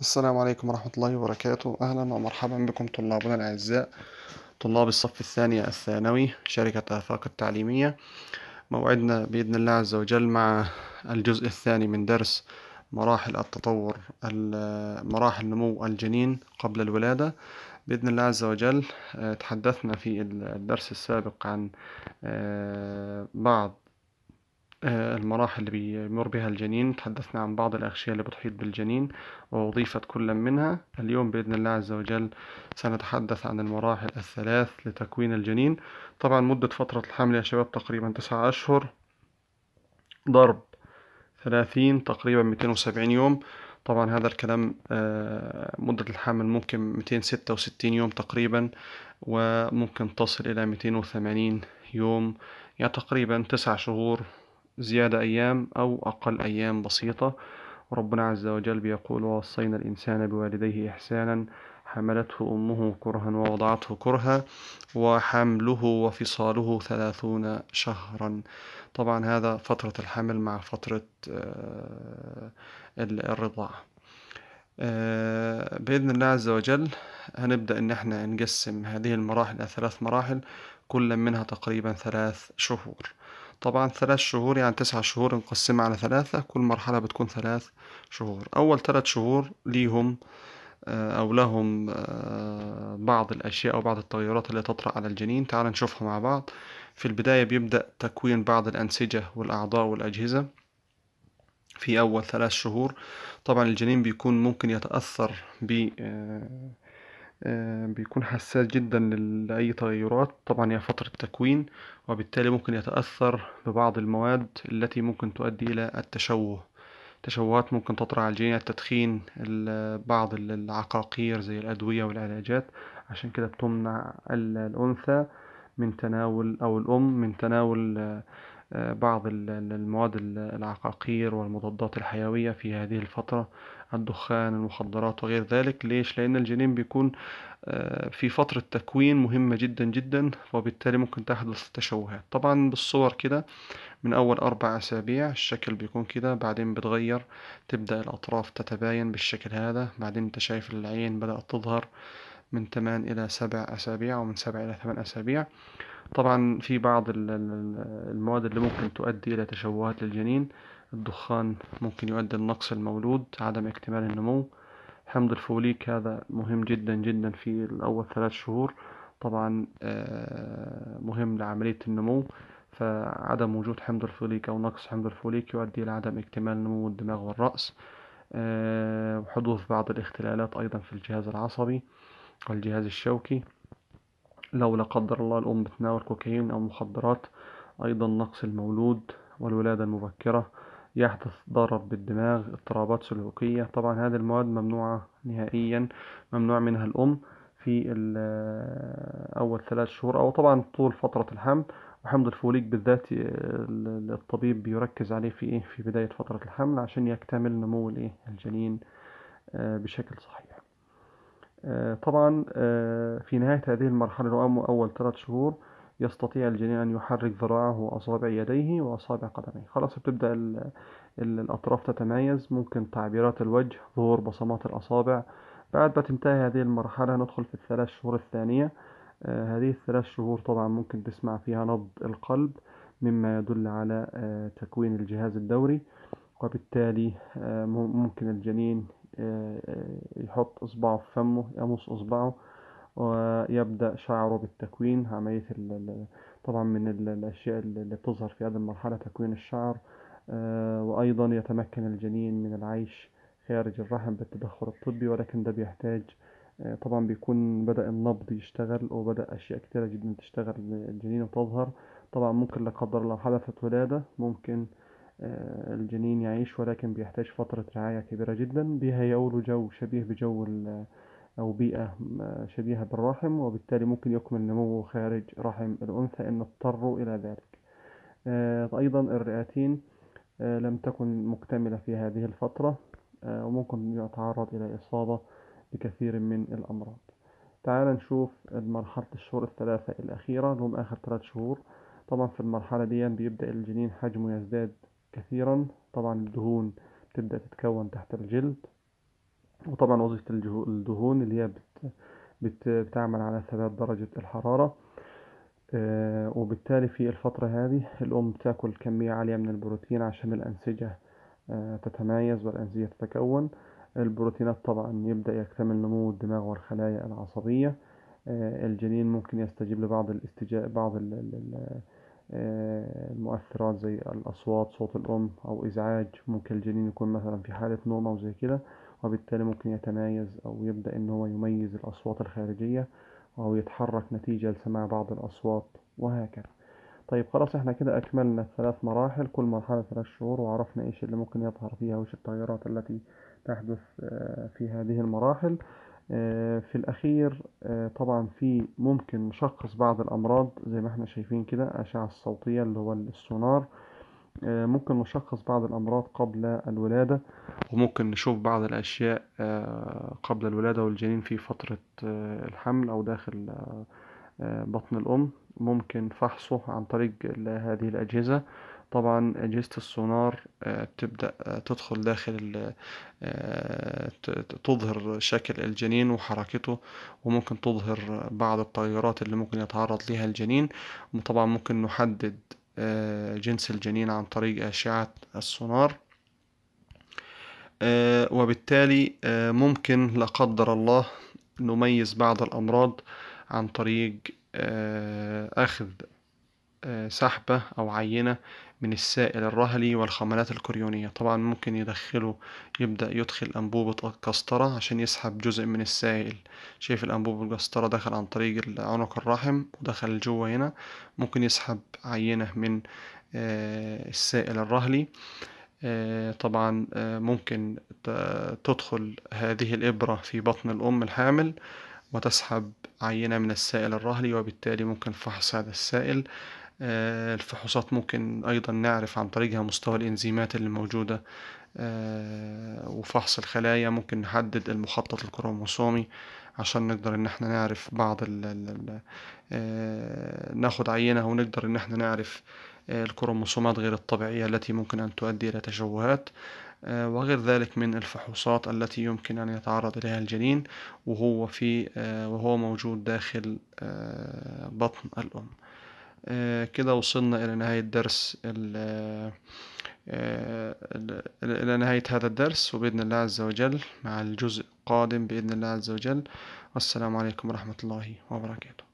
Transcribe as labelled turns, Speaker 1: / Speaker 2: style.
Speaker 1: السلام عليكم ورحمة الله وبركاته أهلا ومرحبا بكم طلابنا الأعزاء طلاب الصف الثاني الثانوي شركة آفاق التعليمية موعدنا بإذن الله عز وجل مع الجزء الثاني من درس مراحل التطور مراحل نمو الجنين قبل الولادة بإذن الله عز وجل آه، تحدثنا في الدرس السابق عن آه، بعض آه، المراحل اللي بيمر بها الجنين تحدثنا عن بعض الأغشية اللي بتحيط بالجنين ووظيفة كل منها اليوم بإذن الله عز وجل سنتحدث عن المراحل الثلاث لتكوين الجنين طبعا مدة فترة الحمل يا شباب تقريبا تسعة أشهر ضرب ثلاثين تقريبا ميتين وسبعين يوم طبعا هذا الكلام آه، مدة الحمل ممكن ميتين ستة وستين يوم تقريبا وممكن تصل إلى ميتين وثمانين يوم يعني تقريبا تسع شهور زيادة أيام أو أقل أيام بسيطة ربنا عز وجل بيقول ووصينا الإنسان بوالديه إحسانا حملته أمه كرها ووضعته كرها وحمله وفصاله ثلاثون شهرا طبعا هذا فترة الحمل مع فترة آه، الرضاعة آه، بإذن الله عز وجل هنبدأ إن احنا نقسم هذه المراحل إلى ثلاث مراحل كل منها تقريبا ثلاث شهور طبعا ثلاث شهور يعني تسع شهور نقسم على ثلاثة كل مرحلة بتكون ثلاث شهور أول ثلاث شهور ليهم آه، أو لهم آه، بعض الأشياء أو بعض التغيرات اللي تطرأ على الجنين تعال نشوفها مع بعض في البداية بيبدأ تكوين بعض الأنسجة والأعضاء والأجهزة في أول ثلاث شهور طبعا الجنين بيكون ممكن يتأثر ب آه، آه، بيكون حساس جدا لأي تغيرات طبعا هي فترة تكوين وبالتالي ممكن يتأثر ببعض المواد التي ممكن تؤدي إلى التشوه تشوهات ممكن تطرأ على الجينات تدخين بعض العقاقير زي الأدوية والعلاجات عشان كده بتمنع الأنثى من تناول أو الأم من تناول آه، بعض المواد العقاقير والمضادات الحيوية في هذه الفترة الدخان المخدرات وغير ذلك ليش لأن الجنين بيكون آه، في فترة تكوين مهمة جدا جدا وبالتالي ممكن تحدث تشوهات طبعا بالصور كده من أول أربع أسابيع الشكل بيكون كده بعدين بتغير تبدأ الأطراف تتباين بالشكل هذا بعدين أنت شايف العين بدأت تظهر من 8 إلى 7 أسابيع أو من 7 إلى 8 أسابيع طبعا في بعض المواد اللي ممكن تؤدي إلى تشوهات للجنين الدخان ممكن يؤدي لنقص المولود عدم اكتمال النمو حمض الفوليك هذا مهم جدا جدا في الأول ثلاث شهور طبعا آه، مهم لعملية النمو فعدم وجود حمض الفوليك أو نقص حمض الفوليك يؤدي إلى عدم اكتمال نمو الدماغ والرأس آه، وحدوث بعض الاختلالات أيضا في الجهاز العصبي والجهاز الشوكي لو لا قدر الله الأم بتناول كوكايين أو مخدرات أيضا نقص المولود والولادة المبكرة يحدث ضرر بالدماغ اضطرابات سلوكية طبعا هذه المواد ممنوعة نهائيا ممنوع منها الأم في آه، أول ثلاث شهور أو طبعا طول فترة الحمل وحمض الفوليك بالذات آه، الطبيب بيركز عليه في إيه في بداية فترة الحمل عشان يكتمل نمو الجنين آه، بشكل صحيح آه، طبعا آه، في نهاية هذه المرحلة الأم أول ثلاث شهور يستطيع الجنين أن يحرك ذراعه وأصابع يديه وأصابع قدميه خلاص بتبدأ الأطراف تتميز ممكن تعبيرات الوجه ظهور بصمات الأصابع بعد ما تنتهي هذه المرحلة ندخل في الثلاث شهور الثانية آه، هذه الثلاث شهور طبعا ممكن تسمع فيها نبض القلب مما يدل على تكوين الجهاز الدوري وبالتالي ممكن الجنين آه، آه، يحط إصبعه في فمه يمص إصبعه ويبدأ شعره بالتكوين عملية طبعا من الأشياء اللي بتظهر في هذه المرحلة تكوين الشعر آه، وأيضا يتمكن الجنين من العيش خارج الرحم بالتدخل الطبي ولكن ده بيحتاج طبعا بيكون بدأ النبض يشتغل وبدأ أشياء كتيرة جدا تشتغل الجنين وتظهر طبعا ممكن لا قدر الله حدثت ولادة ممكن آه، الجنين يعيش ولكن بيحتاج فترة رعاية كبيرة جدا بيهيئوله جو شبيه بجو أو بيئة آه، شبيهة بالرحم وبالتالي ممكن يكمل نموه خارج رحم الأنثى إن اضطروا إلى ذلك آه، أيضا الرئتين لم تكن مكتملة في هذه الفترة وممكن يتعرض إلى إصابة بكثير من الأمراض تعال نشوف مرحلة الشهور الثلاثة الأخيرة لهم آخر ثلاث شهور طبعا في المرحلة دي بيبدأ الجنين حجمه يزداد كثيرا طبعا الدهون بتبدأ تتكون تحت الجلد وطبعا وظيفة الدهون اللي هي بت بت بتعمل على ثبات درجة الحرارة آه، وبالتالي في الفترة هذه الأم بتاكل كمية عالية من البروتين عشان الأنسجة آه، تتميز والأنسجة تتكون البروتينات طبعا يبدأ يكتمل نمو الدماغ والخلايا العصبية آه، الجنين ممكن يستجيب لبعض الاستجابة بعض ال ال المؤثرات آه، زي الأصوات صوت الأم أو إزعاج ممكن الجنين يكون مثلا في حالة نوم أو زي كده وبالتالي ممكن يتمايز أو يبدأ إن هو يميز الأصوات الخارجية أو يتحرك نتيجة لسماع بعض الأصوات وهكذا طيب خلاص احنا كده أكملنا الثلاث مراحل كل مرحلة ثلاث شهور وعرفنا ايش اللي ممكن يظهر فيها وايش التغيرات التي تحدث آه، في هذه المراحل آه، في الأخير آه، طبعا في ممكن نشخص بعض الأمراض زي ما احنا شايفين كده أشعة الصوتية اللي هو السونار آه، ممكن نشخص بعض الأمراض قبل الولادة وممكن نشوف بعض الأشياء قبل الولادة والجنين في فترة الحمل أو داخل بطن الأم ممكن فحصه عن طريق هذه الأجهزة طبعا أجهزة السونار آه، بتبدأ آه، تدخل داخل آه، تظهر شكل الجنين وحركته وممكن تظهر بعض التغيرات اللي ممكن يتعرض لها الجنين وطبعا ممكن نحدد جنس الجنين عن طريق أشعة السونار وبالتالي ممكن لا قدر الله نميز بعض الأمراض عن طريق أخذ سحبة أو عينة من السائل الرهلي والخملات الكريونية طبعا ممكن يدخله يبدأ يدخل أنبوبة القسطرة عشان يسحب جزء من السائل شايف الأنبوب القسطرة دخل عن طريق عنق الرحم ودخل جوه هنا ممكن يسحب عينة من آه، السائل الرهلي آه، طبعا آه، ممكن تدخل هذه الإبرة في بطن الأم الحامل وتسحب عينة من السائل الرهلي وبالتالي ممكن فحص هذا السائل آه، الفحوصات ممكن أيضا نعرف عن طريقها مستوى الإنزيمات اللي موجودة آه، وفحص الخلايا ممكن نحدد المخطط الكروموسومي عشان نقدر ان احنا نعرف بعض ال ال آه، ناخد عينة ونقدر ان احنا نعرف الكروموسومات غير الطبيعية التي ممكن ان تؤدي الى تشوهات وغير ذلك من الفحوصات التي يمكن أن يتعرض إليها الجنين وهو في وهو موجود داخل بطن الأم آه، كده وصلنا إلى نهاية درس آه، إلى نهاية هذا الدرس وبإذن الله عز وجل مع الجزء القادم بإذن الله عز وجل والسلام عليكم ورحمة الله وبركاته